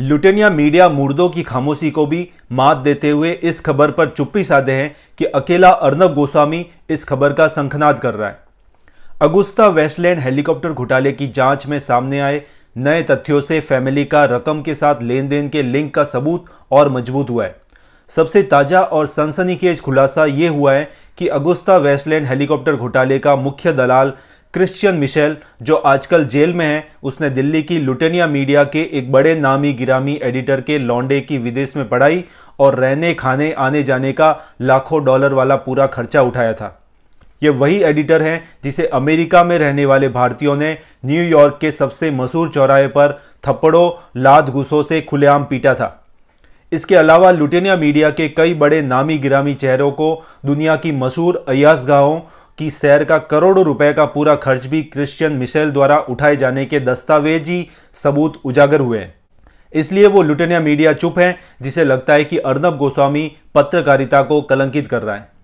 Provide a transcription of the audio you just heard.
लुटेनिया media मुर्दों की खामोशी को भी मात देते हुए इस खबर पर चुप्पी साधे हैं कि अकेला अर्नब गोस्वामी इस खबर का संखनाद कर रहा है अगुस्ता वेस्टलैंड हेलीकॉप्टर घोटाले की जांच में सामने आए नए तथ्यों से फैमिली का रकम के साथ लेन देन के लिंक का सबूत और मजबूत हुआ है सबसे ताजा और सनसनीखेज खुलासा यह हुआ है कि अगुस्ता वेस्टलैंड हेलीकॉप्टर घोटाले का मुख्य दलाल क्रिश्चियन मिशेल जो आजकल जेल में है उसने दिल्ली की लुटेनिया मीडिया के एक बड़े नामी गिरामी एडिटर के लॉन्डे की विदेश में पढ़ाई और रहने खाने आने जाने का लाखों डॉलर वाला पूरा खर्चा उठाया था ये वही एडिटर हैं जिसे अमेरिका में रहने वाले भारतीयों ने न्यूयॉर्क के सबसे मशहूर चौराहे पर थप्पड़ों लाद घुसों से खुलेआम पीटा था इसके अलावा लुटेनिया मीडिया के कई बड़े नामी गिरामी चेहरों को दुनिया की मशहूर अयासगाहों कि शहर का करोड़ों रुपए का पूरा खर्च भी क्रिश्चियन मिशेल द्वारा उठाए जाने के दस्तावेजी सबूत उजागर हुए इसलिए वो लुटेनिया मीडिया चुप है जिसे लगता है कि अर्नब गोस्वामी पत्रकारिता को कलंकित कर रहा है